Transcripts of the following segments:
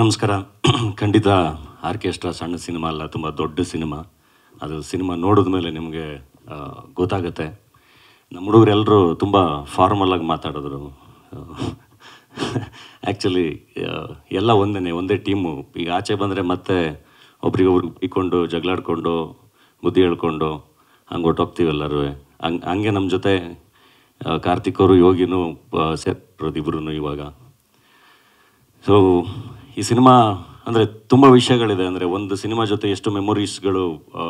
ನಮಸ್ಕಾರ ಖಂಡಿತ ಆರ್ಕೆಸ್ಟ್ರಾ ಸಣ್ಣ ಸಿನಿಮಾ ಅಲ್ಲ ತುಂಬ ದೊಡ್ಡ ಸಿನಿಮಾ ಅದು ಸಿನಿಮಾ ನೋಡಿದ ಮೇಲೆ ನಿಮಗೆ ಗೊತ್ತಾಗುತ್ತೆ ನಮ್ಮ ಹುಡುಗರೆಲ್ಲರೂ ತುಂಬ ಫಾರ್ಮಲಾಗಿ ಮಾತಾಡಿದ್ರು ಆ್ಯಕ್ಚುಲಿ ಎಲ್ಲ ಒಂದೇ ಒಂದೇ ಟೀಮು ಈಗ ಆಚೆ ಬಂದರೆ ಮತ್ತೆ ಒಬ್ರಿಗೊಬ್ರಿಗೆ ಇಕ್ಕೊಂಡು ಜಗಳಾಡಿಕೊಂಡು ಬುದ್ಧಿ ಹೇಳ್ಕೊಂಡು ಹಂಗೆ ಹೊಟ್ಟೋಗ್ತೀವಿ ಎಲ್ಲರೂ ಹಂಗೆ ಹಂಗೆ ನಮ್ಮ ಜೊತೆ ಕಾರ್ತಿಕ್ ಅವರು ಯೋಗಿನೂ ಸೇರಿರೋದು ಇವಾಗ ಸೊ ಈ ಸಿನಿಮಾ ಅಂದರೆ ತುಂಬ ವಿಷಯಗಳಿದೆ ಅಂದರೆ ಒಂದು ಸಿನಿಮಾ ಜೊತೆ ಎಷ್ಟು ಮೆಮೊರೀಸ್ಗಳು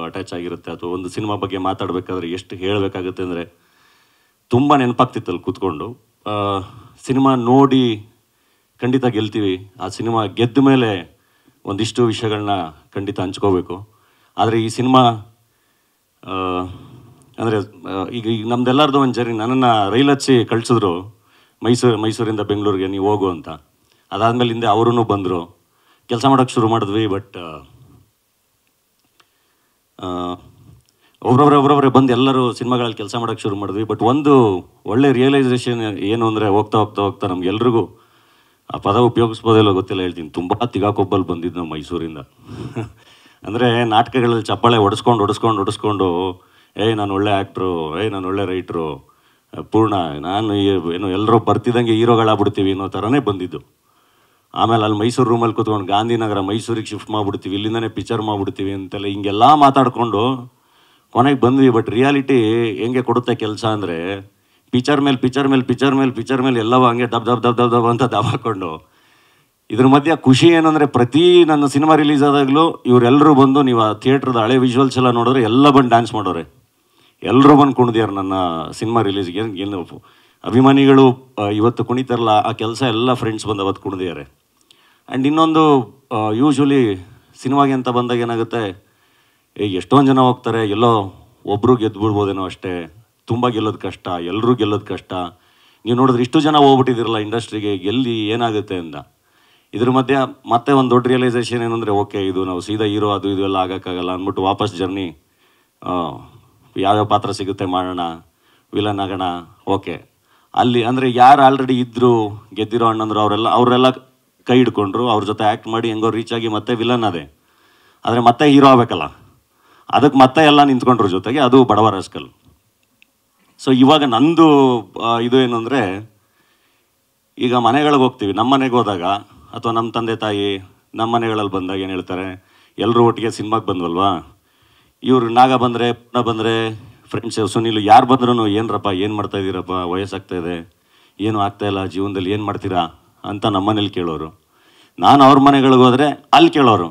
ಅಟ್ಯಾಚ್ ಆಗಿರುತ್ತೆ ಅಥವಾ ಒಂದು ಸಿನಿಮಾ ಬಗ್ಗೆ ಮಾತಾಡಬೇಕಾದ್ರೆ ಎಷ್ಟು ಹೇಳಬೇಕಾಗುತ್ತೆ ಅಂದರೆ ತುಂಬ ನೆನಪಾಗ್ತಿತ್ತು ಅಲ್ಲಿ ಕೂತ್ಕೊಂಡು ಸಿನಿಮಾ ನೋಡಿ ಖಂಡಿತ ಗೆಲ್ತೀವಿ ಆ ಸಿನಿಮಾ ಗೆದ್ದ ಮೇಲೆ ಒಂದಿಷ್ಟು ವಿಷಯಗಳನ್ನ ಖಂಡಿತ ಹಂಚ್ಕೋಬೇಕು ಆದರೆ ಈ ಸಿನಿಮಾ ಅಂದರೆ ಈಗ ಈಗ ನಮ್ದೆಲ್ಲರದ್ದು ಒಂದು ಜರ್ನಿ ನನ್ನನ್ನು ರೈಲ್ ಹಚ್ಚಿ ಕಳಿಸಿದ್ರು ಮೈಸೂರು ಮೈಸೂರಿಂದ ಬೆಂಗಳೂರಿಗೆ ನೀವು ಹೋಗು ಅಂತ ಅದಾದಮೇಲೆ ಹಿಂದೆ ಅವರೂ ಬಂದರು ಕೆಲಸ ಮಾಡೋಕ್ಕೆ ಶುರು ಮಾಡಿದ್ವಿ ಬಟ್ ಒಬ್ರೊಬ್ರೆ ಒಬ್ರೊಬ್ರೆ ಬಂದು ಎಲ್ಲರೂ ಸಿನಿಮಾಗಳಲ್ಲಿ ಕೆಲಸ ಮಾಡೋಕ್ಕೆ ಶುರು ಮಾಡಿದ್ವಿ ಬಟ್ ಒಂದು ಒಳ್ಳೆ ರಿಯಲೈಸೇಷನ್ ಏನು ಅಂದರೆ ಹೋಗ್ತಾ ಹೋಗ್ತಾ ಹೋಗ್ತಾ ನಮಗೆಲ್ರಿಗೂ ಆ ಪದ ಉಪಯೋಗಿಸ್ಬೋದಿಲ್ಲ ಗೊತ್ತಿಲ್ಲ ಹೇಳ್ತೀನಿ ತುಂಬ ತಿಗಾಕೊಬ್ಬಲ್ಲಿ ಬಂದಿದ್ದು ನಾವು ಮೈಸೂರಿಂದ ಅಂದರೆ ನಾಟಕಗಳಲ್ಲಿ ಚಪ್ಪಾಳೆ ಒಡಿಸ್ಕೊಂಡು ಒಡಿಸ್ಕೊಂಡು ಹೊಡಿಸ್ಕೊಂಡು ಏಯ್ ನಾನು ಒಳ್ಳೆ ಆ್ಯಕ್ಟ್ರು ಏಯ್ ನಾನು ಒಳ್ಳೆ ರೈಟ್ರು ಪೂರ್ಣ ನಾನು ಏನು ಎಲ್ಲರೂ ಬರ್ತಿದ್ದಂಗೆ ಹೀರೋಗಳಾಗ್ಬಿಡ್ತೀವಿ ಅನ್ನೋ ಥರನೇ ಬಂದಿದ್ದು ಆಮೇಲೆ ಅಲ್ಲಿ ಮೈಸೂರು ರೂಮಲ್ಲಿ ಕೂತ್ಕೊಂಡು ಗಾಂಧಿನಗರ ಮೈಸೂರಿಗೆ ಶಿಫ್ಟ್ ಮಾಡಿಬಿಡ್ತೀವಿ ಇಲ್ಲಿಂದನೇ ಪಿಕ್ಚರ್ ಮಾಡಿಬಿಡ್ತೀವಿ ಅಂತೆಲ್ಲ ಹಿಂಗೆಲ್ಲ ಮಾತಾಡಿಕೊಂಡು ಕೊನೆಗೆ ಬಂದ್ವಿ ಬಟ್ ರಿಯಾಲಿಟಿ ಹೆಂಗೆ ಕೊಡುತ್ತೆ ಕೆಲಸ ಅಂದರೆ ಪಿಕ್ಚರ್ ಮೇಲೆ ಪಿಕ್ಚರ್ ಮೇಲೆ ಪಿಕ್ಚರ್ ಮೇಲೆ ಪಿಚ್ಚರ್ ಮೇಲೆ ಎಲ್ಲವೂ ಹಂಗೆ dub dub dub dub dub ಅಂತ ಹಾಕ್ಕೊಂಡು ಇದ್ರ ಮಧ್ಯೆ ಖುಷಿ ಏನಂದರೆ ಪ್ರತಿ ನನ್ನ ಸಿನಿಮಾ ರಿಲೀಸ್ ಆದಾಗಲೂ ಇವರೆಲ್ಲರೂ ಬಂದು ನೀವು ಆ ಥಿಯೇಟ್ರದ ಹಳೆ ವಿಜುವಲ್ಸ್ ಎಲ್ಲ ನೋಡಿದ್ರೆ ಎಲ್ಲ ಬಂದು ಡ್ಯಾನ್ಸ್ ಮಾಡೋರೆ ಎಲ್ಲರೂ ಬಂದು ಕುಣಿದ್ಯಾರು ನನ್ನ ಸಿನಿಮಾ ರಿಲೀಸ್ಗೆ ಏನು ಅಭಿಮಾನಿಗಳು ಇವತ್ತು ಕುಣಿತಾರಲ್ಲ ಆ ಕೆಲಸ ಎಲ್ಲ ಫ್ರೆಂಡ್ಸ್ ಬಂದು ಅವತ್ತು ಕುಣಿದ್ಯಾರೆ ಆ್ಯಂಡ್ ಇನ್ನೊಂದು ಯೂಶ್ವಲಿ ಸಿನಿಮಾಗೆ ಅಂತ ಬಂದಾಗ ಏನಾಗುತ್ತೆ ಏ ಎಷ್ಟೊಂದು ಜನ ಹೋಗ್ತಾರೆ ಎಲ್ಲೋ ಒಬ್ಬರು ಗೆದ್ದುಬಿಡ್ಬೋದೇನೋ ಅಷ್ಟೇ ತುಂಬ ಗೆಲ್ಲೋದು ಕಷ್ಟ ಎಲ್ಲರೂ ಗೆಲ್ಲೋದು ಕಷ್ಟ ನೀವು ನೋಡಿದ್ರೆ ಇಷ್ಟು ಜನ ಹೋಗ್ಬಿಟ್ಟಿದ್ದೀರಲ್ಲ ಇಂಡಸ್ಟ್ರಿಗೆ ಎಲ್ಲಿ ಏನಾಗುತ್ತೆ ಅಂತ ಇದ್ರ ಮಧ್ಯೆ ಮತ್ತೆ ಒಂದು ದೊಡ್ಡ ರಿಯಲೈಸೇಷನ್ ಏನಂದರೆ ಓಕೆ ಇದು ನಾವು ಸೀದಾ ಹೀರೋ ಅದು ಇದು ಎಲ್ಲ ಆಗೋಕ್ಕಾಗಲ್ಲ ಅಂದ್ಬಿಟ್ಟು ವಾಪಸ್ ಜರ್ನಿ ಯಾವ್ಯಾವ ಪಾತ್ರ ಸಿಗುತ್ತೆ ಮಾಡೋಣ ವಿಲನ್ ಆಗೋಣ ಓಕೆ ಅಲ್ಲಿ ಅಂದರೆ ಯಾರು ಆಲ್ರೆಡಿ ಇದ್ದರು ಗೆದ್ದಿರೋ ಅಣ್ಣಂದ್ರು ಅವರೆಲ್ಲ ಅವರೆಲ್ಲ ಕೈ ಹಿಡ್ಕೊಂಡ್ರು ಅವ್ರ ಜೊತೆ ಆ್ಯಕ್ಟ್ ಮಾಡಿ ಹೆಂಗೋ ರೀಚ್ ಆಗಿ ಮತ್ತೆ ವಿಲನ್ ಅದೇ ಆದರೆ ಮತ್ತೆ ಹೀರೋ ಆಗಬೇಕಲ್ಲ ಅದಕ್ಕೆ ಮತ್ತೆ ಎಲ್ಲ ನಿಂತ್ಕೊಂಡ್ರು ಜೊತೆಗೆ ಅದು ಬಡವ ರಸ್ಕಲ್ ಸೊ ಇವಾಗ ನಂದು ಇದು ಅಂದರೆ ಈಗ ಮನೆಗಳಿಗೆ ಹೋಗ್ತೀವಿ ನಮ್ಮ ಮನೆಗೆ ಹೋದಾಗ ಅಥವಾ ನಮ್ಮ ತಂದೆ ತಾಯಿ ನಮ್ಮ ಮನೆಗಳಲ್ಲಿ ಬಂದಾಗ ಏನು ಹೇಳ್ತಾರೆ ಎಲ್ಲರೂ ಒಟ್ಟಿಗೆ ಸಿನಿಮಾಗೆ ಬಂದ್ವಲ್ವಾ ಇವರು ನಾಗ ಬಂದರೆ ಪುನಃ ಬಂದರೆ ಫ್ರೆಂಡ್ಸ್ ಸುನೀಲ್ ಯಾರು ಬಂದ್ರೂ ಏನರಪ್ಪ ಏನು ಮಾಡ್ತಾ ಇದ್ದೀರಪ್ಪ ವಯಸ್ಸಾಗ್ತಾ ಇದೆ ಏನು ಆಗ್ತಾಯಿಲ್ಲ ಜೀವನದಲ್ಲಿ ಏನು ಮಾಡ್ತೀರಾ ಅಂತ ನಮ್ಮನೇಲಿ ಕೇಳೋರು ನಾನು ಅವ್ರ ಮನೆಗಳಿಗೆ ಹೋದರೆ ಅಲ್ಲಿ ಕೇಳೋರು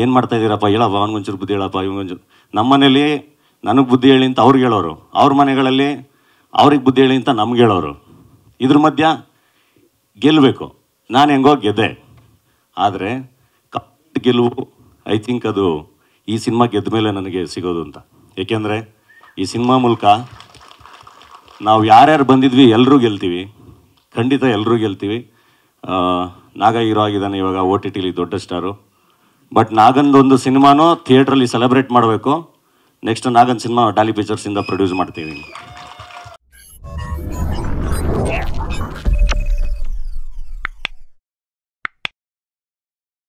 ಏನು ಮಾಡ್ತಾ ಇದ್ದೀರಪ್ಪ ಹೇಳಪ್ಪ ಅವನಿಗೊಂಚೂರು ಬುದ್ಧಿ ಹೇಳಪ್ಪ ಇವನಿಗೊಂಚೂರು ನಮ್ಮನೇಲಿ ನನಗೆ ಬುದ್ಧಿ ಹೇಳಿ ಅಂತ ಅವ್ರಿಗೆ ಹೇಳೋರು ಅವ್ರ ಮನೆಗಳಲ್ಲಿ ಅವ್ರಿಗೆ ಬುದ್ಧಿ ಹೇಳಿ ಅಂತ ನಮ್ಗೆ ಹೇಳೋರು ಇದ್ರ ಮಧ್ಯ ಗೆಲ್ಲಬೇಕು ನಾನು ಹೆಂಗೋ ಗೆದ್ದೆ ಆದರೆ ಕಟ್ ಗೆಲುವು ಐ ಥಿಂಕ್ ಅದು ಈ ಸಿನಿಮಾ ಗೆದ್ದ ಮೇಲೆ ನನಗೆ ಸಿಗೋದು ಅಂತ ಏಕೆಂದರೆ ಈ ಸಿನಿಮಾ ಮೂಲಕ ನಾವು ಯಾರ್ಯಾರು ಬಂದಿದ್ವಿ ಎಲ್ಲರೂ ಗೆಲ್ತೀವಿ ಖಂಡಿತ ಎಲ್ಲರೂ ಗೆಲ್ತೀವಿ ನಾಗ ಹೀರೋ ಆಗಿದ್ದಾನೆ ಇವಾಗ ಓ ಟಿ ಟಿಲಿ ದೊಡ್ಡ ಸ್ಟಾರು ಬಟ್ ಒಂದು ಸಿನಿಮಾನೂ ಥಿಯೇಟ್ರಲ್ಲಿ ಸೆಲೆಬ್ರೇಟ್ ಮಾಡಬೇಕು ನೆಕ್ಸ್ಟ್ ನಾಗನ್ ಸಿನಿಮಾ ಡಾಲಿ ಪಿಕ್ಚರ್ಸಿಂದ ಪ್ರೊಡ್ಯೂಸ್ ಮಾಡ್ತೀವಿ